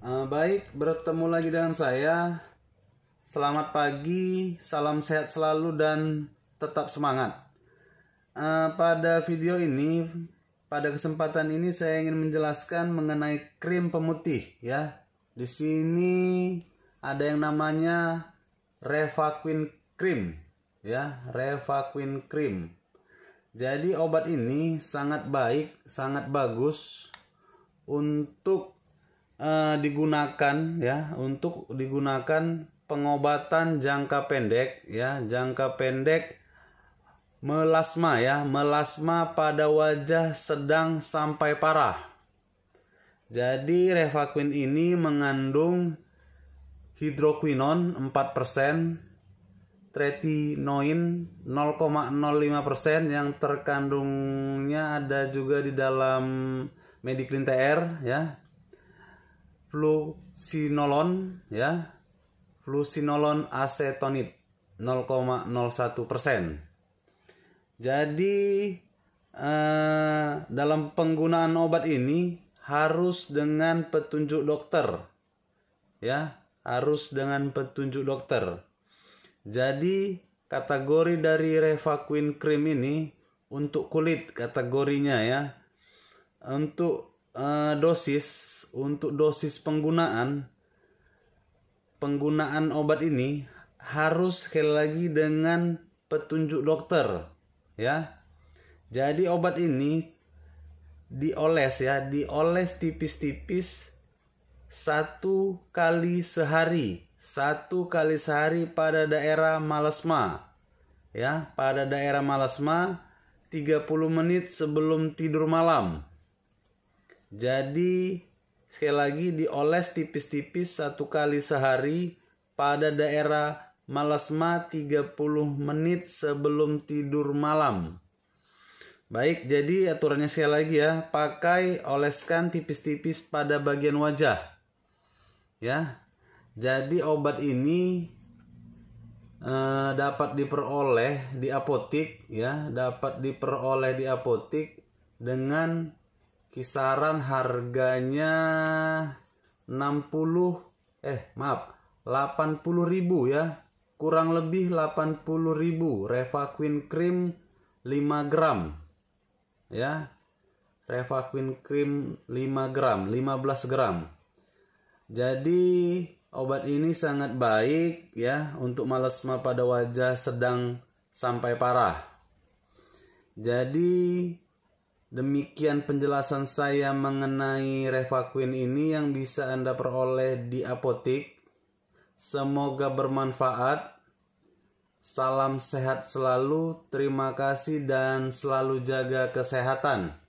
Uh, baik, bertemu lagi dengan saya. Selamat pagi, salam sehat selalu dan tetap semangat. Uh, pada video ini, pada kesempatan ini saya ingin menjelaskan mengenai krim pemutih ya. Di sini ada yang namanya Revaquin Cream ya, Revaquin Cream. Jadi obat ini sangat baik, sangat bagus untuk Eh, digunakan ya untuk digunakan pengobatan jangka pendek ya, jangka pendek melasma ya, melasma pada wajah sedang sampai parah. Jadi Revaquin ini mengandung hidroquinon 4%, tretinoin 0,05% yang terkandungnya ada juga di dalam Mediclin TR ya flusinolon ya flusinolon acetonit 0,01 persen. Jadi eh, dalam penggunaan obat ini harus dengan petunjuk dokter, ya harus dengan petunjuk dokter. Jadi kategori dari Revaquin cream ini untuk kulit kategorinya ya, untuk Eh, dosis untuk dosis penggunaan penggunaan obat ini harus sekali lagi dengan petunjuk dokter ya. Jadi obat ini dioles ya, dioles tipis-tipis satu kali sehari, satu kali sehari pada daerah malasma ya pada daerah malasma 30 menit sebelum tidur malam jadi sekali lagi dioles tipis-tipis satu kali sehari pada daerah malasma 30 menit sebelum tidur malam. Baik, jadi aturannya sekali lagi ya, pakai oleskan tipis-tipis pada bagian wajah. Ya. Jadi obat ini e, dapat diperoleh di apotik ya, dapat diperoleh di apotik dengan kisaran harganya 60 eh maaf 80 ribu ya kurang lebih 80 ribu Reva Queen Cream 5 gram ya Reva Queen Cream 5 gram 15 gram jadi obat ini sangat baik ya untuk malesma pada wajah sedang sampai parah jadi Demikian penjelasan saya mengenai Revaquin ini yang bisa Anda peroleh di apotik. Semoga bermanfaat. Salam sehat selalu, terima kasih dan selalu jaga kesehatan.